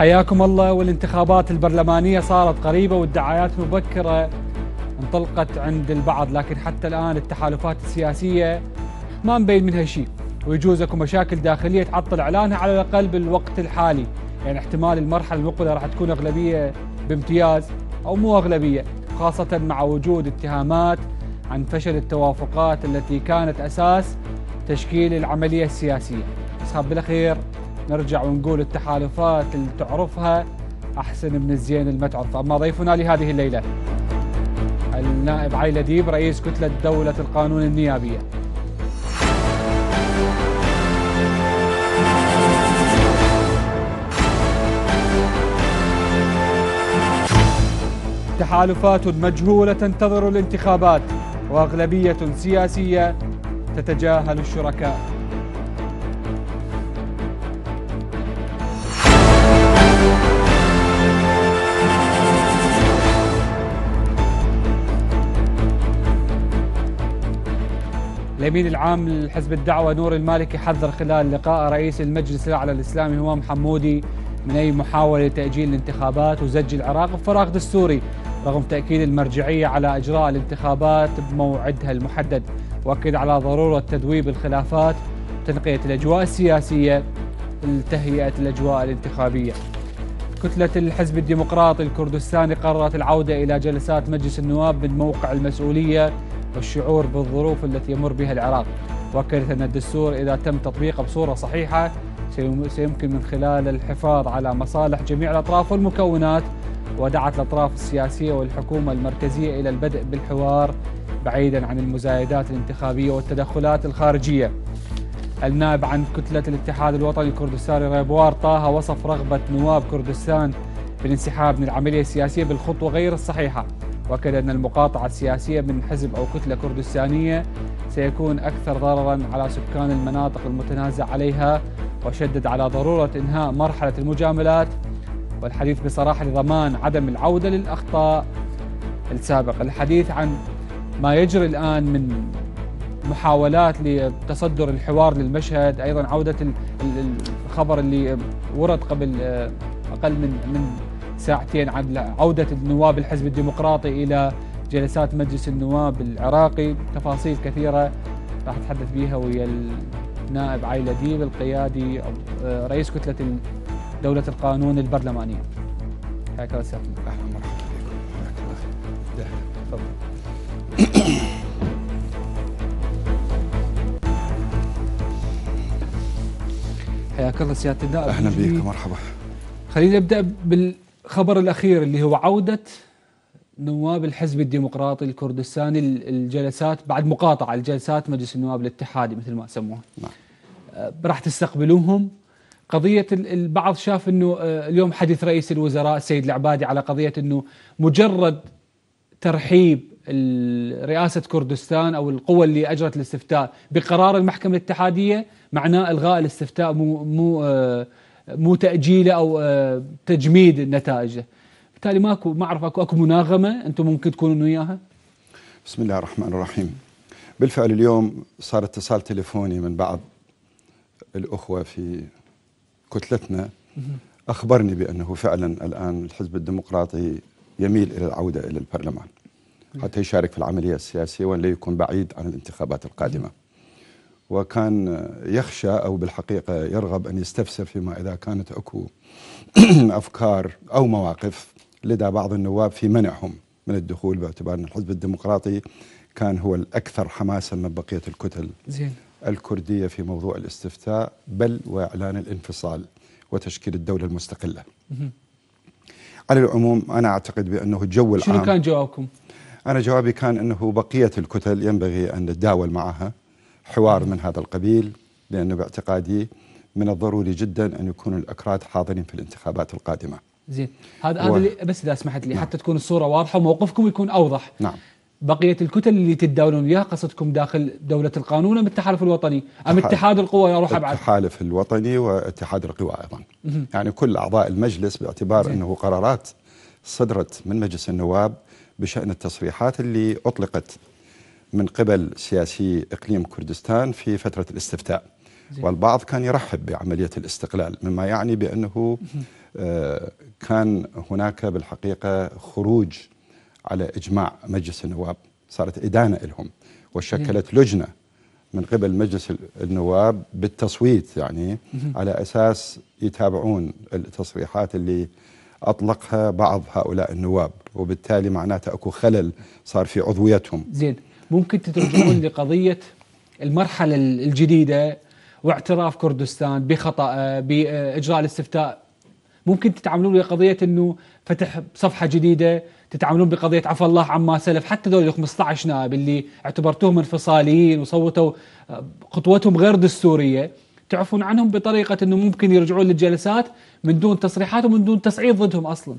حياكم الله والانتخابات البرلمانية صارت قريبة والدعايات مبكرة انطلقت عند البعض لكن حتى الآن التحالفات السياسية ما مبين منها شيء ويجوز اكو مشاكل داخلية تعطل إعلانها على الأقل بالوقت الحالي يعني احتمال المرحلة المقبلة راح تكون أغلبية بامتياز أو مو أغلبية خاصة مع وجود اتهامات عن فشل التوافقات التي كانت أساس تشكيل العملية السياسية أصحاب بالأخير نرجع ونقول التحالفات اللي تعرفها أحسن من الزين المتعرف أما ضيفنا لهذه الليلة النائب علي لديب رئيس كتلة دولة القانون النيابية تحالفات مجهولة تنتظر الانتخابات وأغلبية سياسية تتجاهل الشركاء الامين العام لحزب الدعوه نور المالكي حذر خلال لقاء رئيس المجلس الاعلى الاسلامي همام حمودي من اي محاوله لتاجيل الانتخابات وزج العراق بفراغ دستوري رغم تاكيد المرجعيه على اجراء الانتخابات بموعدها المحدد واكد على ضروره تذويب الخلافات تنقيه الاجواء السياسيه لتهيئه الاجواء الانتخابيه. كتلة الحزب الديمقراطي الكردستاني قررت العودة إلى جلسات مجلس النواب من موقع المسؤولية والشعور بالظروف التي يمر بها العراق واكدت ان الدستور اذا تم تطبيقه بصوره صحيحه سيمكن من خلال الحفاظ على مصالح جميع الاطراف والمكونات ودعت الاطراف السياسيه والحكومه المركزيه الى البدء بالحوار بعيدا عن المزايدات الانتخابيه والتدخلات الخارجيه. النائب عن كتله الاتحاد الوطني الكردستاني ريبوار طه وصف رغبه نواب كردستان بالانسحاب من العمليه السياسيه بالخطوه غير الصحيحه واكد ان المقاطعه السياسيه من حزب او كتله كردستانيه سيكون اكثر ضررا على سكان المناطق المتنازع عليها وشدد على ضروره انهاء مرحله المجاملات والحديث بصراحه لضمان عدم العوده للاخطاء السابقه، الحديث عن ما يجري الان من محاولات لتصدر الحوار للمشهد، ايضا عوده الخبر اللي ورد قبل آه، اقل من من ساعتين عن عودة النواب الحزب الديمقراطي إلى جلسات مجلس النواب العراقي تفاصيل كثيرة راح أتحدث بها ويا النائب عائلة ديب القيادي رئيس كتلة دولة القانون البرلمانية حياك الله سيادة أهلا مرحبا بكم تفضل حياك الله سياده النائب اهلا بك مرحبا خلينا نبدا بال الخبر الأخير اللي هو عودة نواب الحزب الديمقراطي الكردستاني الجلسات بعد مقاطعة الجلسات مجلس النواب الاتحادي مثل ما سموه نعم. آه، راح تستقبلوهم قضية البعض شاف انه آه، اليوم حديث رئيس الوزراء السيد العبادي على قضية انه مجرد ترحيب رئاسة كردستان او القوى اللي اجرت الاستفتاء بقرار المحكمة الاتحادية معناه الغاء الاستفتاء مو مو آه، مو تاجيله او آه، تجميد النتائج بالتالي ماكو ما اعرف اكو اكو مناغمه انتم ممكن تكونون وياها بسم الله الرحمن الرحيم بالفعل اليوم صار اتصال تليفوني من بعض الاخوه في كتلتنا اخبرني بانه فعلا الان الحزب الديمقراطي يميل الى العوده الى البرلمان حتى يشارك في العمليه السياسيه وان لا يكون بعيد عن الانتخابات القادمه وكان يخشى أو بالحقيقة يرغب أن يستفسر فيما إذا كانت أكو أفكار أو مواقف لدى بعض النواب في منعهم من الدخول باعتبار أن الحزب الديمقراطي كان هو الأكثر حماسا من بقية الكتل زين. الكردية في موضوع الاستفتاء بل وإعلان الانفصال وتشكيل الدولة المستقلة على العموم أنا أعتقد بأنه الجو العام شنو كان جوابكم؟ أنا جوابي كان أنه بقية الكتل ينبغي أن نتداول معها حوار من هذا القبيل لأنه باعتقادي من الضروري جدا أن يكون الأكراد حاضرين في الانتخابات القادمة زين هذا هذا و... اللي بس إذا سمحت لي نعم. حتى تكون الصورة واضحة وموقفكم يكون أوضح نعم بقية الكتل اللي تتداولون وياها قصدكم داخل دولة القانون أم التحالف الوطني أم تحالف. اتحاد القوى يا روح أبعد التحالف الوطني واتحاد القوى أيضا مه. يعني كل أعضاء المجلس باعتبار زين. أنه قرارات صدرت من مجلس النواب بشأن التصريحات اللي أطلقت من قبل سياسي إقليم كردستان في فترة الاستفتاء زي. والبعض كان يرحب بعملية الاستقلال مما يعني بأنه آه، كان هناك بالحقيقة خروج على إجماع مجلس النواب صارت إدانة لهم وشكلت لجنة من قبل مجلس النواب بالتصويت يعني على أساس يتابعون التصريحات اللي أطلقها بعض هؤلاء النواب وبالتالي معناته أكو خلل صار في عضويتهم زين ممكن تترجمون لقضيه المرحله الجديده واعتراف كردستان بخطأه آه، باجراء الاستفتاء ممكن تتعاملون بقضيه انه فتح صفحه جديده تتعاملون بقضيه عفى الله عما سلف حتى دول 15 نائب اللي اعتبرتوهم انفصاليين وصوتوا آه، خطوتهم غير دستوريه تعفون عنهم بطريقه انه ممكن يرجعون للجلسات من دون تصريحات ومن دون تصعيد ضدهم اصلا.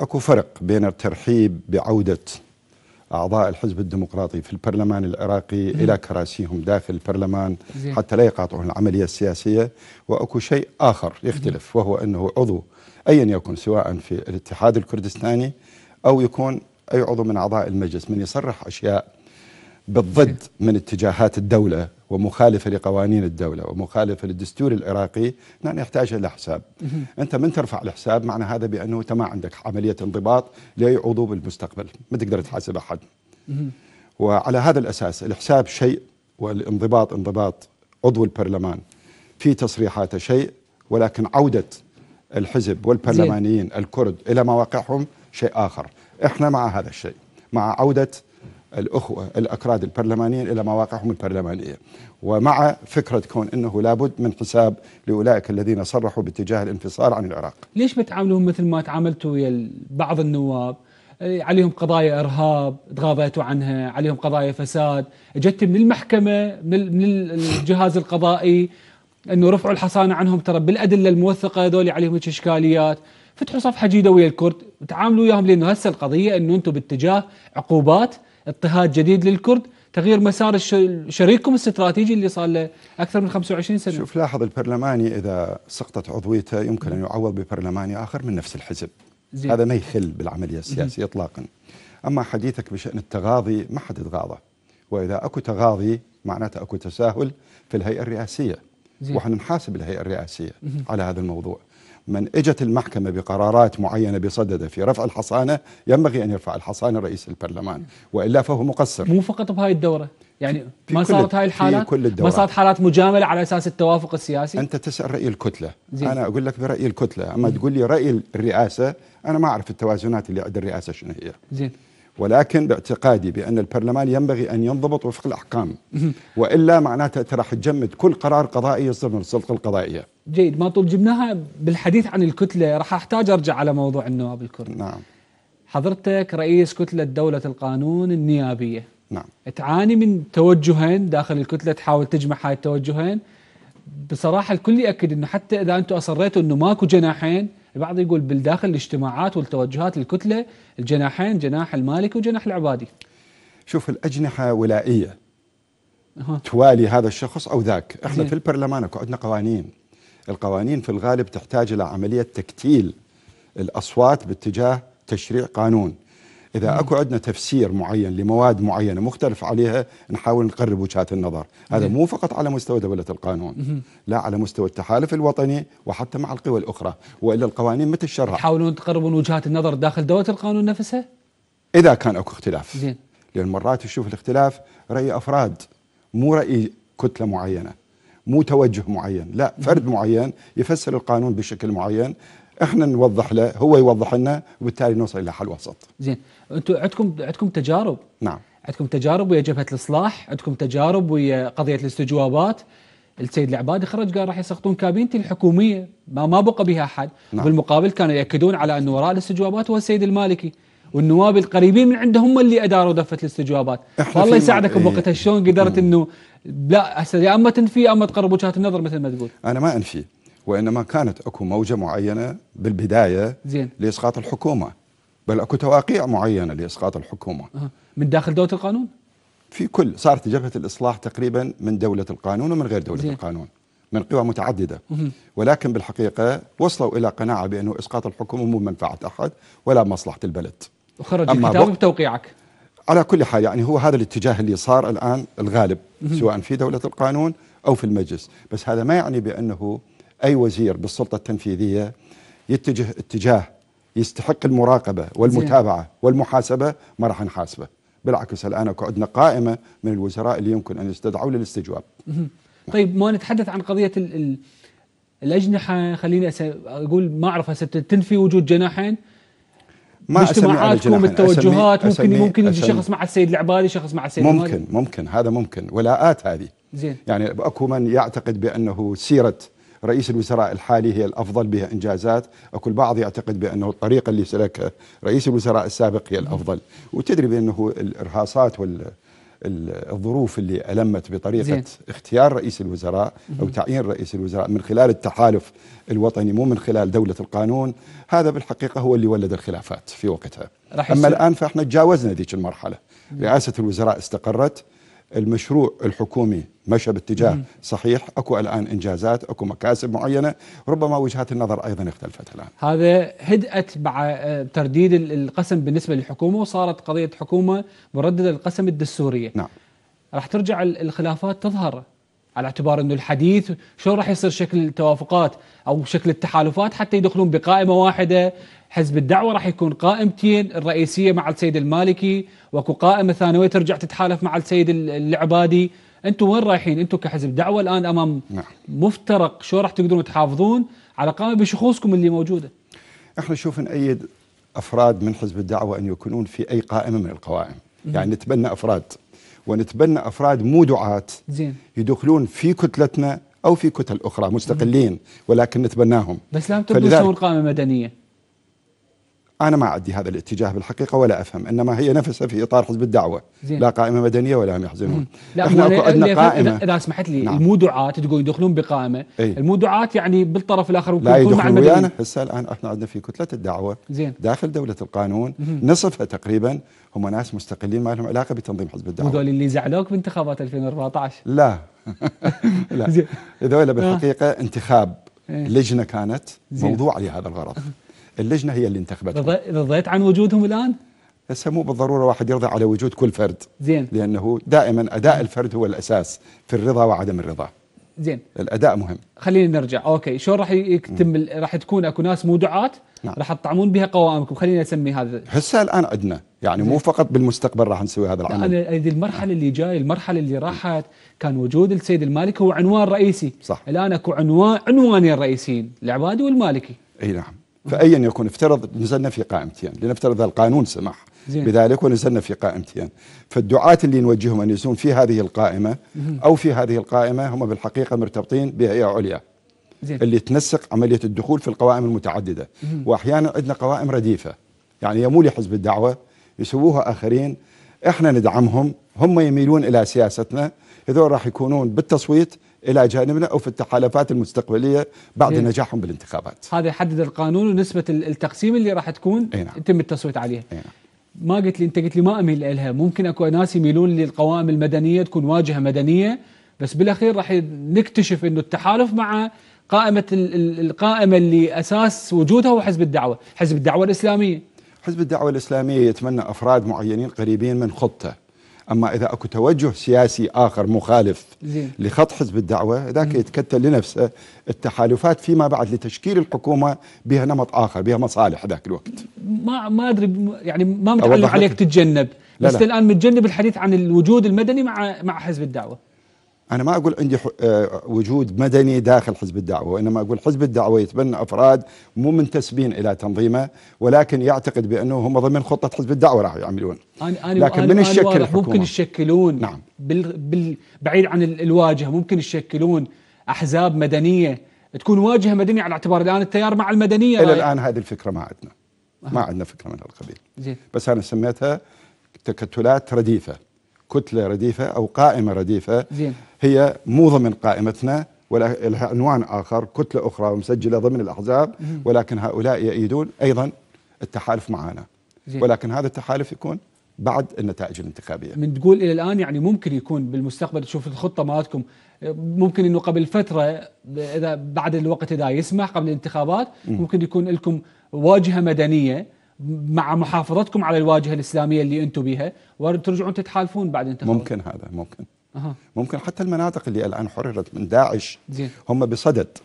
اكو فرق بين الترحيب بعوده أعضاء الحزب الديمقراطي في البرلمان العراقي إلى كراسيهم داخل البرلمان حتى لا يقاطعون العملية السياسية وأكو شيء آخر يختلف وهو أنه عضو أيا يكن سواء في الاتحاد الكردستاني أو يكون أي عضو من أعضاء المجلس من يصرح أشياء بالضد من اتجاهات الدولة ومخالفه لقوانين الدوله ومخالفه للدستور العراقي نحن نحتاج الى حساب انت من ترفع الحساب معنى هذا بانه انت ما عندك عمليه انضباط لاي عضو بالمستقبل ما تقدر تحاسب احد وعلى هذا الاساس الحساب شيء والانضباط انضباط عضو البرلمان في تصريحاته شيء ولكن عوده الحزب والبرلمانيين الكرد الى مواقعهم شيء اخر احنا مع هذا الشيء مع عوده الأخوة الأكراد البرلمانيين إلى مواقعهم البرلمانية ومع فكرة كون أنه لابد من حساب لأولئك الذين صرحوا باتجاه الانفصال عن العراق ليش ما مثل ما تعاملتوا ويا بعض النواب إيه، عليهم قضايا إرهاب تغاضيتوا عنها عليهم قضايا فساد جت من المحكمة من الجهاز القضائي أنه رفعوا الحصانة عنهم ترى بالأدلة الموثقة ذولي عليهم إشكاليات فتحوا صفحه جديده ويا الكرد تعاملوا وياهم لانه هسه القضيه انه انتم باتجاه عقوبات اضطهاد جديد للكرد تغيير مسار شريككم الاستراتيجي اللي صار له اكثر من 25 سنه شوف لاحظ البرلماني اذا سقطت عضويته يمكن ان يعوض ببرلماني اخر من نفس الحزب زين. هذا ما يخل بالعمليه السياسيه اطلاقا اما حديثك بشان التغاضي ما حد يتغاضى واذا اكو تغاضي معناته اكو تساهل في الهيئه الرئاسيه واحنا نحاسب الهيئه الرئاسيه على هذا الموضوع من اجت المحكمه بقرارات معينه بصدده في رفع الحصانه ينبغي ان يرفع الحصانه رئيس البرلمان والا فهو مقصر مو فقط بهاي الدوره يعني ما صارت هاي الحالات كل الدورات. ما صارت حالات مجامله على اساس التوافق السياسي انت تسال راي الكتله زي. انا اقول لك براي الكتله اما تقول لي راي الرئاسه انا ما اعرف التوازنات اللي عند الرئاسه شنو هي زين ولكن باعتقادي بأن البرلمان ينبغي أن ينضبط وفق الأحكام وإلا معناته أنت راح تجمد كل قرار قضائي يصدر من السلطة القضائية جيد ما طول جبناها بالحديث عن الكتلة راح أحتاج أرجع على موضوع النواب الكرد نعم حضرتك رئيس كتلة دولة القانون النيابية نعم تعاني من توجهين داخل الكتلة تحاول تجمع هاي التوجهين بصراحة الكل يأكد أنه حتى إذا أنتم أصريتوا أنه ماكو جناحين البعض يقول بالداخل الاجتماعات والتوجهات الكتله الجناحين جناح المالكي وجناح العبادي شوف الاجنحه ولائيه أه. توالي هذا الشخص او ذاك احنا زين. في البرلمان عندنا قوانين القوانين في الغالب تحتاج الى عمليه تكتيل الاصوات باتجاه تشريع قانون اذا اكو عندنا تفسير معين لمواد معينه مختلف عليها نحاول نقرب وجهات النظر هذا مو فقط على مستوى دوله القانون لا على مستوى التحالف الوطني وحتى مع القوى الاخرى والا القوانين متى تشرع تحاولون تقربون وجهات النظر داخل دوله القانون نفسها اذا كان اكو اختلاف زين لان مرات تشوف الاختلاف راي افراد مو راي كتله معينه مو توجه معين لا فرد معين يفسر القانون بشكل معين احنا نوضح له هو يوضح لنا وبالتالي نوصل الى حل وسط زين انتم عندكم عندكم تجارب نعم عندكم تجارب ويا جبهه الاصلاح، عندكم تجارب ويا قضيه الاستجوابات. السيد العبادي خرج قال راح يسقطون كابينتي الحكوميه ما ما بقى بها احد، نعم. بالمقابل كانوا ياكدون على ان وراء الاستجوابات هو السيد المالكي. والنواب القريبين من عنده هم اللي اداروا دفه الاستجوابات والله يساعدك بوقتها إيه. شلون قدرت انه لا هسه يا اما تنفي يا اما تقرب وجهات النظر مثل ما تقول انا ما انفي وانما كانت اكو موجه معينه بالبدايه زين لاسقاط الحكومه بل اكو تواقيع معينه لاسقاط الحكومه من داخل دوله القانون؟ في كل صارت جبهه الاصلاح تقريبا من دوله القانون ومن غير دوله زي. القانون من قوى متعدده ولكن بالحقيقه وصلوا الى قناعه بانه اسقاط الحكومه مو منفعه احد ولا مصلحه البلد. وخرج الكتاب بتوقيعك. على كل حال يعني هو هذا الاتجاه اللي صار الان الغالب سواء في دوله القانون او في المجلس، بس هذا ما يعني بانه اي وزير بالسلطه التنفيذيه يتجه اتجاه يستحق المراقبه والمتابعه والمحاسبه ما راح نحاسبه بالعكس الان عندنا قائمه من الوزراء اللي يمكن ان يستدعوا للاستجواب طيب ما نتحدث عن قضيه الـ الـ الاجنحه خليني اقول ما اعرف تنفي وجود جناحين ما اجتماعاتكم التوجهات أسمي ممكن أسمي ممكن يجي شخص مع السيد العبادي شخص مع السيد ممكن المالي. ممكن هذا ممكن ولاءات هذه زين يعني اكو من يعتقد بانه سيره رئيس الوزراء الحالي هي الافضل بها انجازات، وكل البعض يعتقد بانه الطريقه اللي سلكها رئيس الوزراء السابق هي الافضل، وتدري بانه الارهاصات وال الظروف اللي ألمت بطريقة زين. اختيار رئيس الوزراء أو تعيين رئيس الوزراء من خلال التحالف الوطني مو من خلال دولة القانون هذا بالحقيقة هو اللي ولد الخلافات في وقتها أما يصير. الآن فإحنا تجاوزنا ذيك المرحلة رئاسة الوزراء استقرت المشروع الحكومي مشى باتجاه صحيح اكو الان انجازات اكو مكاسب معينه ربما وجهات النظر ايضا اختلفت الان هذا هدأت مع آه، ترديد القسم بالنسبه للحكومه وصارت قضيه حكومه مردده القسم الدستوريه نعم راح ترجع الخلافات تظهر على اعتبار انه الحديث شلون راح يصير شكل التوافقات او شكل التحالفات حتى يدخلون بقائمه واحده حزب الدعوه راح يكون قائمتين الرئيسيه مع السيد المالكي واكو قائمه ثانويه ترجع تتحالف مع السيد العبادي انتم وين رايحين انتم كحزب دعوه الان امام نعم. مفترق شو راح تقدرون تحافظون على قائمه بشخوصكم اللي موجوده احنا نشوف نأيد افراد من حزب الدعوه ان يكونون في اي قائمه من القوائم مم. يعني نتبنى افراد ونتبنى افراد مو دعاة زين يدخلون في كتلتنا او في كتل اخرى مستقلين ولكن نتبناهم بس لا تسوون قائمه مدنيه أنا ما عندي هذا الاتجاه بالحقيقة ولا أفهم إنما هي نفسها في إطار حزب الدعوة زين. لا قائمة مدنية ولا هم يحزنون لا احنا أكو عندنا قائمة إذا سمحت لي نعم. المودعات تقول يدخلون بقائمة أي. المودعات يعني بالطرف الآخر لا يدخلون ويانا هسه الآن احنا عندنا في كتلة الدعوة زين. داخل دولة القانون مم. نصفها تقريبا هم ناس مستقلين ما لهم علاقة بتنظيم حزب الدعوة هذول اللي زعلوك بانتخابات 2014 لا لا هذول بالحقيقة آه. انتخاب إيه. لجنة كانت موضوع لهذا الغرض اللجنه هي اللي انتخبتهم رضيت عن وجودهم الان؟ هسه مو بالضروره واحد يرضى على وجود كل فرد زين لانه دائما اداء الفرد هو الاساس في الرضا وعدم الرضا زين الاداء مهم خلينا نرجع اوكي شلون راح يتم راح تكون اكو ناس مو دعاه نعم. راح تطعمون بها قوائمكم خلينا نسمي هذا هسه الان عندنا يعني مو فقط بالمستقبل راح نسوي هذا العمل انا هذه المرحله اللي جايه المرحله اللي راحت كان وجود السيد المالكي هو عنوان رئيسي صح الان اكو عنوان عنوانين رئيسيين العبادي والمالكي اي نعم فأيا يكون افترض نزلنا في قائمتين لنفترض القانون سمح زين. بذلك ونزلنا في قائمتين فالدعاة اللي نوجههم أن ينزلون في هذه القائمة أو في هذه القائمة هم بالحقيقة مرتبطين بهيئة عليا زين. اللي تنسق عملية الدخول في القوائم المتعددة وأحيانا عندنا قوائم رديفة يعني يمولي حزب الدعوة يسووها آخرين احنا ندعمهم هم يميلون إلى سياستنا هذول راح يكونون بالتصويت الى جانبنا او في التحالفات المستقبليه بعد إيه. نجاحهم بالانتخابات. هذا يحدد القانون ونسبه التقسيم اللي راح تكون ايه نعم. يتم التصويت عليها. ايه نعم. ما قلت لي انت قلت لي ما اميل لها، ممكن اكو ناس يميلون للقوائم المدنيه تكون واجهه مدنيه بس بالاخير راح نكتشف انه التحالف مع قائمه القائمه اللي اساس وجودها هو حزب الدعوه، حزب الدعوه الاسلاميه. حزب الدعوه الاسلاميه يتمنى افراد معينين قريبين من خطه. أما إذا أكو توجه سياسي آخر مخالف لخط حزب الدعوة ذاك يتكتل لنفسه التحالفات فيما بعد لتشكيل الحكومة بها نمط آخر بها مصالح ذاك الوقت ما ما أدري يعني ما متعلق عليك تتجنب لا بس لا. الآن متجنب الحديث عن الوجود المدني مع مع حزب الدعوة أنا ما أقول عندي آه، وجود مدني داخل حزب الدعوة وإنما أقول حزب الدعوة يتبنى أفراد مو منتسبين إلى تنظيمه ولكن يعتقد بأنه هم ضمن خطة حزب الدعوة راح يعملون أنا أنا لكن من الشكل الحكومة ممكن يشكلون نعم بال بال بعيد عن الواجهة ممكن يشكلون أحزاب مدنية تكون واجهة مدنية على اعتبار الآن التيار مع المدنية إلى الآن هذه الفكرة ما عندنا ما عندنا فكرة من هالقبيل بس أنا سميتها تكتلات رديفة كتله رديفه او قائمه رديفه زين. هي مو ضمن قائمتنا ولا لها عنوان اخر كتله اخرى مسجله ضمن الاحزاب ولكن هؤلاء يؤيدون ايضا التحالف معنا زين. ولكن هذا التحالف يكون بعد النتائج الانتخابيه. من تقول الى الان يعني ممكن يكون بالمستقبل تشوف الخطه مالتكم ممكن انه قبل فتره اذا بعد الوقت اذا يسمح قبل الانتخابات ممكن يكون لكم واجهه مدنيه مع محافظتكم على الواجهه الاسلاميه اللي انتم بها وترجعون تتحالفون بعد انتخابات ممكن هذا ممكن أه. ممكن حتى المناطق اللي الان حررت من داعش زين. هم بصدد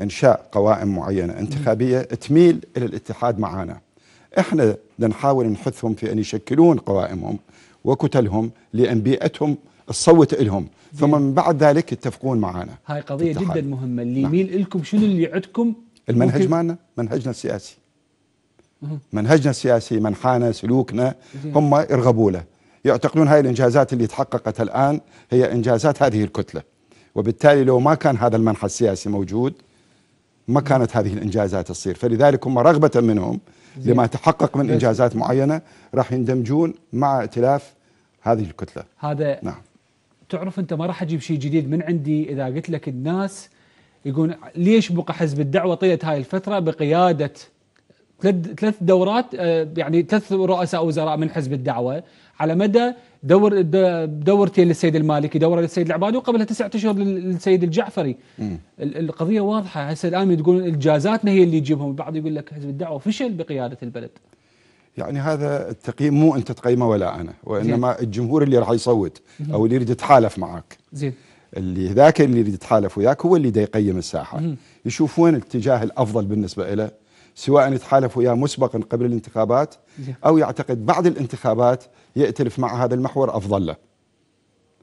انشاء قوائم معينه انتخابيه مم. تميل الى الاتحاد معنا احنا نحاول نحثهم في ان يشكلون قوائمهم وكتلهم لان بيئتهم الصوت لهم ثم من بعد ذلك يتفقون معنا هاي قضيه جدا مهمه اللي نعم. يميل نعم. لكم شنو اللي عندكم المنهج مالنا منهجنا السياسي منهجنا السياسي منحانا سلوكنا هم يرغبوا له يعتقدون هاي الإنجازات اللي تحققت الآن هي إنجازات هذه الكتلة وبالتالي لو ما كان هذا المنحى السياسي موجود ما كانت هذه الإنجازات تصير فلذلك هم رغبة منهم لما تحقق من إنجازات معينة راح يندمجون مع ائتلاف هذه الكتلة هذا نعم تعرف أنت ما راح أجيب شيء جديد من عندي إذا قلت لك الناس يقول ليش بقى حزب الدعوة طيلة هاي الفترة بقيادة ثلاث دورات آه، يعني ثلاث رؤساء وزراء من حزب الدعوه على مدى دور دورتين للسيد المالكي دوره للسيد العبادي وقبلها تسعة اشهر للسيد الجعفري م. القضيه واضحه هسه الان تقول الجازاتنا هي اللي يجيبهم البعض يقول لك حزب الدعوه فشل بقياده البلد يعني هذا التقييم مو انت تقيمه ولا انا وانما زين. الجمهور اللي راح يصوت او اللي يريد يتحالف معك زين اللي ذاك اللي يريد يتحالف وياك هو اللي يقيم الساحه يشوف وين الاتجاه الافضل بالنسبه له سواء يتحالف وياه مسبقا قبل الانتخابات أو يعتقد بعد الانتخابات يأتلف مع هذا المحور أفضل له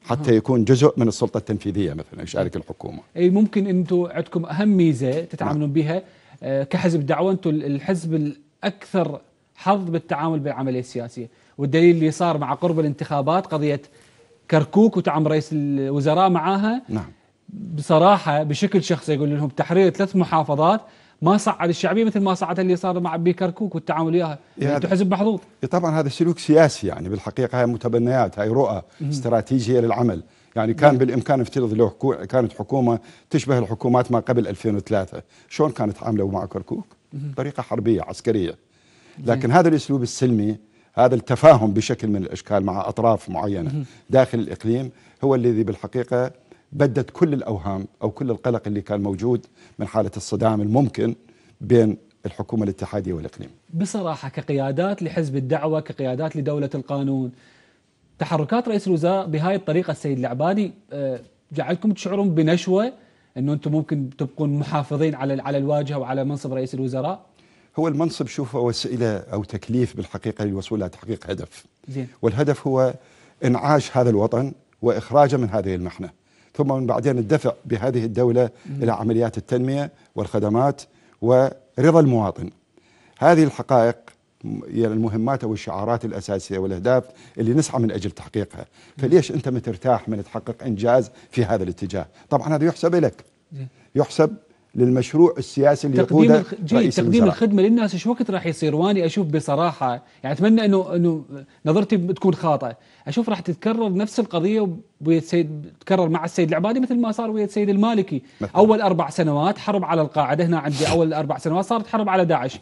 حتى يكون جزء من السلطة التنفيذية مثلا يشارك الحكومة أي ممكن أنتم عندكم أهم ميزة تتعاملون نعم. بها آه، كحزب دعوة أنتم الحزب الأكثر حظ بالتعامل بالعملية السياسية والدليل اللي صار مع قرب الانتخابات قضية كركوك وتعم رئيس الوزراء معاها نعم. بصراحة بشكل شخصي يقول لهم تحرير ثلاث محافظات ما صعد الشعبيه مثل ما صعد اللي صار مع بكركوك والتعامل وياها يعني انتم حزب محظوظ طبعا هذا سلوك سياسي يعني بالحقيقه هاي متبنيات هاي رؤى استراتيجيه للعمل يعني كان بالامكان افترض لو كانت حكومه تشبه الحكومات ما قبل 2003 شلون كانت عامله مع كركوك طريقه حربيه عسكريه لكن هذا الاسلوب السلمي هذا التفاهم بشكل من الاشكال مع اطراف معينه داخل الاقليم هو الذي بالحقيقه بدت كل الاوهام او كل القلق اللي كان موجود من حاله الصدام الممكن بين الحكومه الاتحاديه والاقليم. بصراحه كقيادات لحزب الدعوه، كقيادات لدوله القانون، تحركات رئيس الوزراء بهاي الطريقه السيد العبادي آه، جعلكم تشعرون بنشوه انه انتم ممكن تبقون محافظين على على الواجهه وعلى منصب رئيس الوزراء؟ هو المنصب شوفه وسيله او تكليف بالحقيقه للوصول الى تحقيق هدف. زين. والهدف هو انعاش هذا الوطن واخراجه من هذه المحنه. ثم من بعدين الدفع بهذه الدولة مم. إلى عمليات التنمية والخدمات ورضا المواطن هذه الحقائق يعني المهمات او الشعارات الاساسيه والاهداف اللي نسعى من اجل تحقيقها، فليش انت ما ترتاح من تحقق انجاز في هذا الاتجاه؟ طبعا هذا يحسب لك. يحسب للمشروع السياسي اللي تقديم يقوده رئيس تقديم الوزراء. الخدمه للناس ايش وقت راح يصير واني اشوف بصراحه يعني اتمنى انه انه نظرتي بتكون خاطئه اشوف راح تتكرر نفس القضيه ويا السيد تكرر مع السيد العبادي مثل ما صار ويا السيد المالكي مثلا. اول اربع سنوات حرب على القاعده هنا عندي اول اربع سنوات صارت حرب على داعش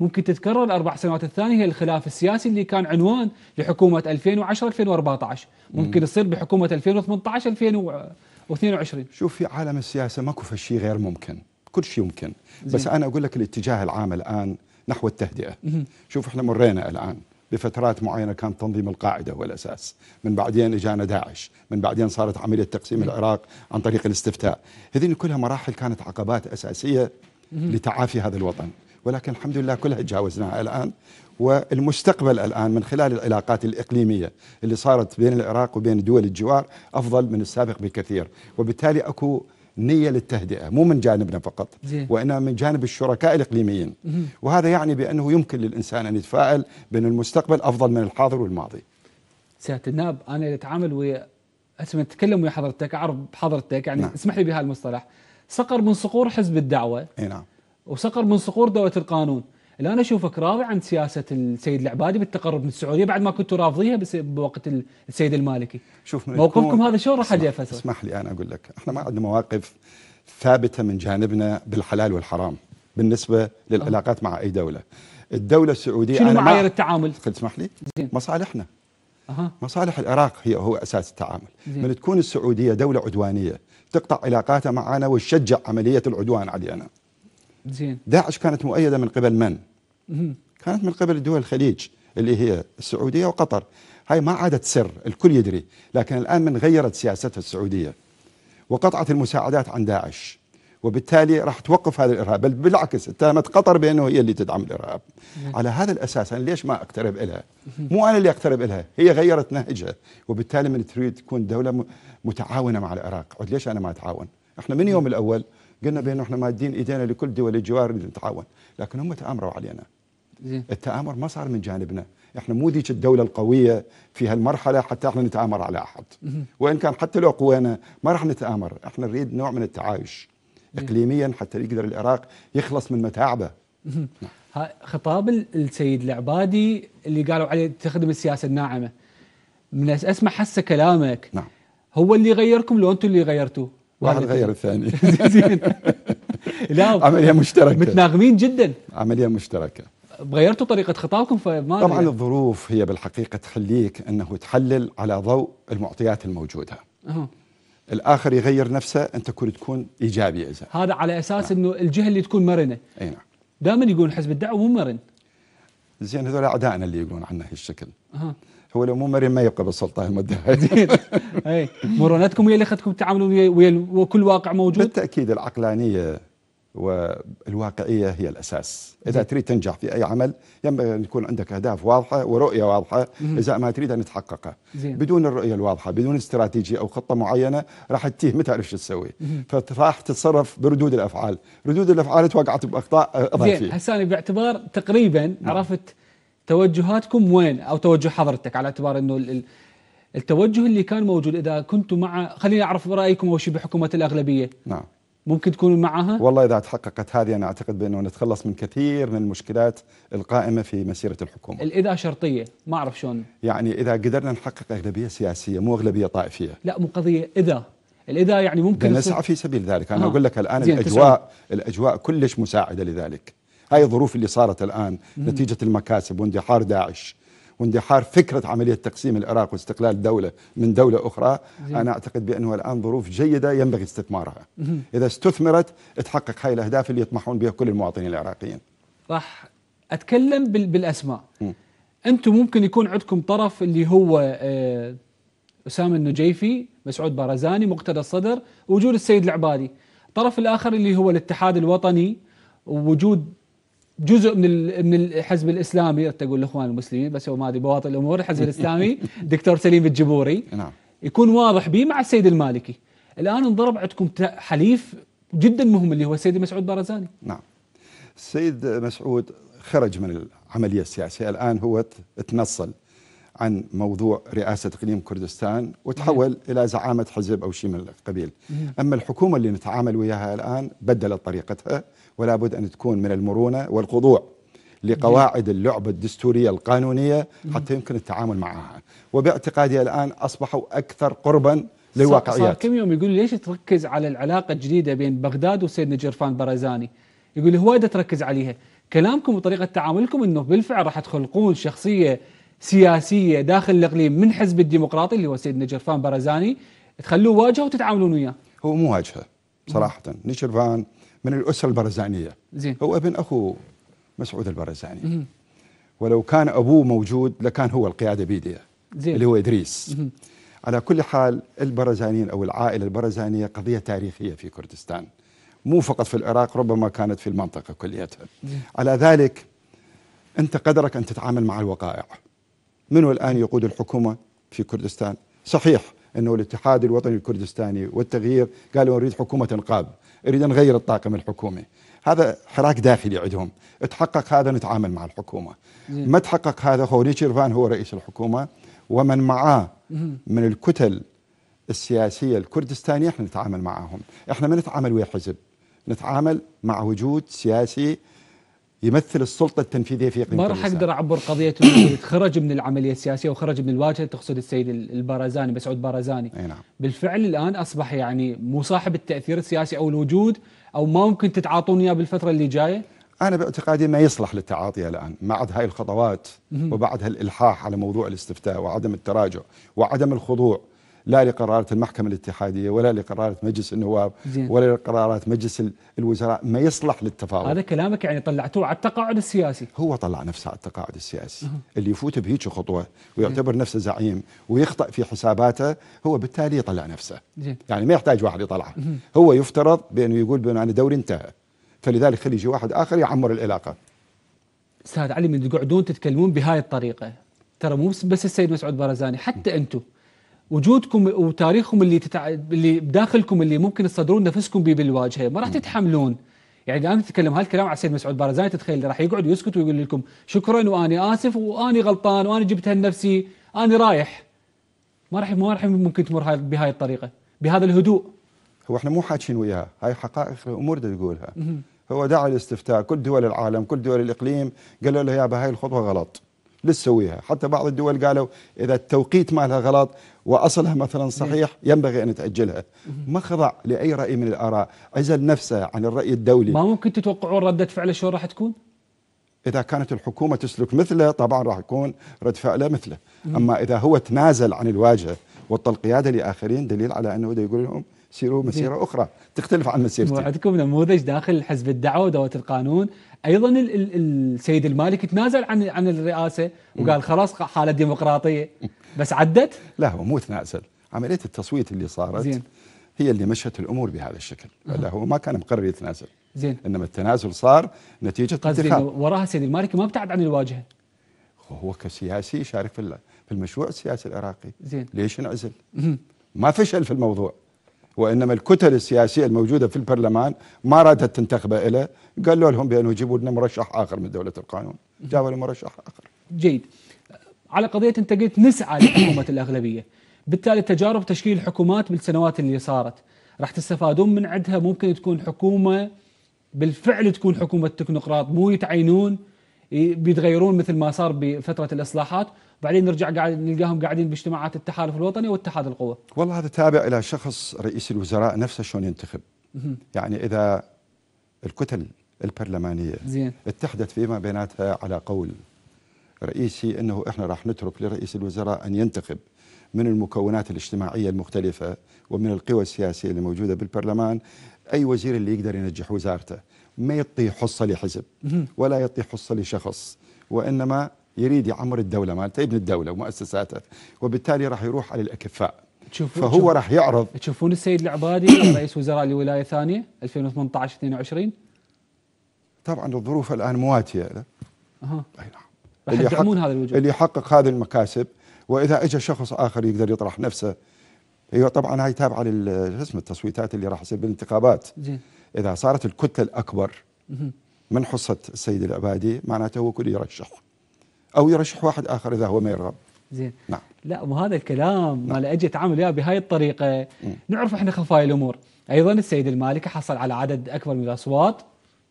ممكن تتكرر الاربع سنوات الثانيه هي الخلاف السياسي اللي كان عنوان لحكومه 2010 2014 ممكن يصير بحكومه 2018 2022 شوف في عالم السياسه ماكو فشي غير ممكن كل شيء يمكن زي. بس انا اقول لك الاتجاه العام الان نحو التهدئه شوف احنا مرينا الان بفترات معينة كان تنظيم القاعدة هو الأساس من بعدين إجانا داعش من بعدين صارت عملية تقسيم العراق عن طريق الاستفتاء هذين كلها مراحل كانت عقبات أساسية لتعافي هذا الوطن ولكن الحمد لله كلها تجاوزناها الآن والمستقبل الآن من خلال العلاقات الإقليمية اللي صارت بين العراق وبين دول الجوار أفضل من السابق بكثير وبالتالي أكو نية للتهدئة مو من جانبنا فقط وإنما من جانب الشركاء الإقليميين وهذا يعني بأنه يمكن للإنسان أن يتفائل بأن المستقبل أفضل من الحاضر والماضي سيادة الناب أنا إذا أتعامل ويا أتمنى أتكلم ويا حضرتك أعرف بحضرتك يعني نعم. اسمح لي بهالمصطلح صقر من صقور حزب الدعوة أي نعم وصقر من صقور دولة القانون الان اشوفك راضي عن سياسه السيد العبادي بالتقرب من السعوديه بعد ما كنتوا رافضيها بوقت السيد المالكي شوف موقفكم هذا شلون راح يفسر اسمح لي انا اقول لك احنا ما عندنا مواقف ثابته من جانبنا بالحلال والحرام بالنسبه للعلاقات مع اي دوله الدوله السعوديه شنو معايير التعامل اسمح لي زين. مصالحنا أه. مصالح العراق هي هو اساس التعامل زين. من تكون السعوديه دوله عدوانيه تقطع علاقاتها معنا وتشجع عمليه العدوان علينا زين داعش كانت مؤيده من قبل من؟ كانت من قبل دول الخليج اللي هي السعوديه وقطر هاي ما عادت سر الكل يدري لكن الان من غيرت سياستها السعوديه وقطعت المساعدات عن داعش وبالتالي راح توقف هذا الارهاب بل بالعكس اتهمت قطر بانه هي اللي تدعم الارهاب على هذا الاساس انا ليش ما اقترب لها مو انا اللي اقترب لها هي غيرت نهجها وبالتالي من تريد تكون دوله متعاونه مع العراق ليش انا ما اتعاون احنا من يوم الاول قلنا بانه احنا مادين ايدينا لكل دول الجوار نتعاون لكن هم تآمروا علينا التآمر ما صار من جانبنا احنا مو ذيك الدولة القوية في هالمرحلة حتى احنا نتآمر على أحد وإن كان حتى لو قوينا ما راح نتآمر احنا نريد نوع من التعايش إقليميا حتى يقدر العراق يخلص من متاعبه نعم. خطاب السيد العبادي اللي قالوا عليه تخدم السياسة الناعمة من أسمع حس كلامك نعم. هو اللي غيركم لو أنتم اللي غيرتوه واحد يعني غير الثاني زين لا عمليه مشتركه متناغمين جدا عمليه مشتركه غيرتوا طريقه خطابكم فما طبعا يعني. الظروف هي بالحقيقه تخليك انه تحلل على ضوء المعطيات الموجوده أه. الاخر يغير نفسه انت تكون تكون ايجابي اذا هذا على اساس نعم. انه الجهه اللي تكون مرنه اي نعم دائما يقول حزب الدعوه مو مرن زين هذول اعدائنا اللي يقولون عنه هالشكل أه. هو لو مو مرن ما يبقى بالسلطه المده هذه اي مرونتكم هي اللي خدتكم تتعاملون ويا وكل واقع موجود بالتاكيد العقلانيه والواقعيه هي الاساس اذا تريد تنجح في اي عمل ينبغي ان يكون عندك اهداف واضحه ورؤيه واضحه اذا ما تريد ان تحققها بدون الرؤيه الواضحه بدون استراتيجيه او خطه معينه راح تتيه ما تعرف شو تسوي فراح تتصرف بردود الافعال ردود الافعال توقعت باخطاء آه، اضافيه زين هسه باعتبار تقريبا نعم. عرفت توجهاتكم وين او توجه حضرتك على اعتبار انه التوجه اللي كان موجود اذا كنتم مع خليني اعرف رايكم اول شيء بحكومه الاغلبيه نعم ممكن تكونوا معها؟ والله اذا تحققت هذه انا اعتقد بانه نتخلص من كثير من المشكلات القائمه في مسيره الحكومه. الاذا شرطيه، ما اعرف شلون. يعني اذا قدرنا نحقق اغلبيه سياسيه مو اغلبيه طائفيه. لا مو قضيه اذا، الاذا يعني ممكن نسعى في سبيل ذلك، انا آه. اقول لك الان الاجواء الاجواء كلش مساعده لذلك. هاي الظروف اللي صارت الآن مم. نتيجة المكاسب واندحار داعش واندحار فكرة عملية تقسيم العراق واستقلال دولة من دولة أخرى زي. أنا أعتقد بأنه الآن ظروف جيدة ينبغي استثمارها مم. إذا استثمرت تحقق هاي الأهداف اللي يطمحون بها كل المواطنين العراقيين راح أتكلم بالأسماء مم. أنتم ممكن يكون عندكم طرف اللي هو آه، أسامة النجيفي مسعود بارزاني مقتدى الصدر وجود السيد العبادي الطرف الآخر اللي هو الاتحاد الوطني ووجود جزء من من الحزب الاسلامي تقول الاخوان المسلمين بس هو ما ادري بواطن الامور الحزب الاسلامي دكتور سليم الجبوري نعم يكون واضح به مع السيد المالكي الان انضرب عندكم حليف جدا مهم اللي هو السيد مسعود بارزاني نعم السيد مسعود خرج من العمليه السياسيه الان هو تنصل عن موضوع رئاسة إقليم كردستان وتحول نعم. إلى زعامة حزب أو شيء من القبيل نعم. أما الحكومة اللي نتعامل وياها الآن بدلت طريقتها ولا بد أن تكون من المرونة والخضوع لقواعد نعم. اللعبة الدستورية القانونية حتى يمكن التعامل معها وباعتقادي الآن أصبحوا أكثر قرباً للواقعيات صار كم يوم يقول ليش تركز على العلاقة الجديدة بين بغداد وسيدنا جرفان برزاني يقول هو تركز عليها كلامكم وطريقة تعاملكم أنه بالفعل راح تخلقون شخصية سياسيه داخل الاقليم من حزب الديمقراطي اللي هو سيد نجرفان برزاني تخلوه واجهه وتتعاملون وياه؟ هو مو واجهه صراحه، نجرفان من الاسره البرزانيه زين هو ابن اخو مسعود البرزاني ولو كان ابوه موجود لكان هو القياده بيده زين اللي هو ادريس مم. على كل حال البرزانيين او العائله البرزانيه قضيه تاريخيه في كردستان مو فقط في العراق ربما كانت في المنطقه كليتها على ذلك انت قدرك ان تتعامل مع الوقائع من هو الآن يقود الحكومة في كردستان صحيح أنه الاتحاد الوطني الكردستاني والتغيير قالوا نريد حكومة انقاذ نريد نغير الطاقم الحكومي هذا حراك داخلي عندهم تحقق هذا نتعامل مع الحكومة ما تحقق هذا هو ريتشيرفان هو رئيس الحكومة ومن معاه من الكتل السياسية الكردستانية احنا نتعامل معهم احنا ما نتعامل ويا حزب نتعامل مع وجود سياسي يمثل السلطة التنفيذية في إقليم ما راح أقدر أعبر قضية خرج من العملية السياسية وخرج من الواجهة تقصد السيد البارزاني مسعود بارزاني أي نعم. بالفعل الآن أصبح يعني مو صاحب التأثير السياسي أو الوجود أو ما ممكن تتعاطون إياه بالفترة اللي جاية أنا باعتقادي ما يصلح للتعاطي الآن بعد هاي الخطوات وبعد هالإلحاح على موضوع الاستفتاء وعدم التراجع وعدم الخضوع لا لقرارات المحكمة الاتحادية ولا لقرارات مجلس النواب زين. ولا لقرارات مجلس الوزراء ما يصلح للتفاوض هذا كلامك يعني طلعتوه على التقاعد السياسي هو طلع نفسه على التقاعد السياسي أه. اللي يفوت بهيج خطوة ويعتبر نفسه زعيم ويخطأ في حساباته هو بالتالي يطلع نفسه زين. يعني ما يحتاج واحد يطلعه هو يفترض بأنه يقول بأنه أنا دوري انتهى فلذلك خلي يجي واحد آخر يعمر العلاقة استاذ علي من تقعدون تتكلمون بهاي الطريقه ترى مو بس السيد مسعود برزاني حتى انتم وجودكم وتاريخكم اللي تتع... اللي بداخلكم اللي ممكن تصدرون نفسكم به بالواجهه ما راح تتحملون يعني انا اتكلم هالكلام على السيد مسعود بارزاني تتخيل راح يقعد ويسكت ويقول لكم شكرا واني اسف واني غلطان واني جبتها لنفسي انا رايح ما راح ما راح ممكن تمر هاي بهاي الطريقه بهذا الهدوء هو احنا مو حاكين وياها هاي حقائق الامور تقولها هو دعا الاستفتاء كل دول العالم كل دول الاقليم قالوا له يابا هاي الخطوه غلط لتسويها حتى بعض الدول قالوا إذا التوقيت مالها غلط وأصلها مثلا صحيح ينبغي أن تأجلها ما خضع لأي رأي من الآراء عزل نفسه عن الرأي الدولي ما ممكن تتوقعون ردة فعل شو راح تكون؟ إذا كانت الحكومة تسلك مثله طبعا راح يكون رد فعله مثله أما إذا هو تنازل عن الواجهة وطى القيادة لآخرين دليل على أنه يقول لهم سيروا مسيرة أخرى تختلف عن مسيرتي وعدكم نموذج داخل حزب الدعوة ودولة القانون ايضا السيد المالكي تنازل عن عن الرئاسه وقال خلاص حاله ديمقراطيه بس عدت؟ لا هو مو تنازل، عمليه التصويت اللي صارت زين. هي اللي مشت الامور بهذا الشكل، لا هو ما كان مقرر يتنازل زين انما التنازل صار نتيجه قصدي وراها السيد المالكي ما ابتعد عن الواجهه هو كسياسي يشارك في المشروع السياسي العراقي زين ليش انعزل؟ ما فشل في الموضوع وانما الكتل السياسيه الموجوده في البرلمان ما رادت تنتخبه له قالوا لهم بانه يجيبوا لنا مرشح اخر من دوله القانون جابوا لنا مرشح اخر جيد على قضيه انت قلت نسعى لحكومه الاغلبيه بالتالي تجارب تشكيل الحكومات بالسنوات اللي صارت راح تستفادون من عندها ممكن تكون حكومه بالفعل تكون حكومه تكنوقراط مو يتعينون بيتغيرون مثل ما صار بفتره الاصلاحات بعدين نرجع قاعد نلقاهم قاعدين باجتماعات التحالف الوطني واتحاد القوى والله هذا تابع الى شخص رئيس الوزراء نفسه شلون ينتخب يعني اذا الكتل البرلمانيه زين. اتحدت فيما بيناتها على قول رئيسي انه احنا راح نترك لرئيس الوزراء ان ينتخب من المكونات الاجتماعيه المختلفه ومن القوى السياسيه اللي موجوده بالبرلمان اي وزير اللي يقدر ينجح وزارته ما يعطي حصه لحزب ولا يعطي حصه لشخص وانما يريد يعمر الدولة مالته ابن الدولة ومؤسساته وبالتالي راح يروح على الأكفاء تشوفون فهو راح يعرض تشوفون السيد العبادي رئيس وزراء لولاية ثانية 2018 22 طبعا الظروف الآن مواتية له أها أي نعم اللي يحقق, هذا الوجود. اللي يحقق هذه المكاسب وإذا اجى شخص آخر يقدر يطرح نفسه هي أيوة، طبعا هاي تابعة للاسم التصويتات اللي راح يصير بالانتخابات زين إذا صارت الكتلة الأكبر من حصة السيد العبادي معناته هو كل يرشح او يرشح واحد اخر اذا هو ما يرغب زين نعم لا مو هذا الكلام نعم. ما اجي اتعامل وياه بهاي الطريقه مم. نعرف احنا خفايا الامور ايضا السيد المالكي حصل على عدد اكبر من الاصوات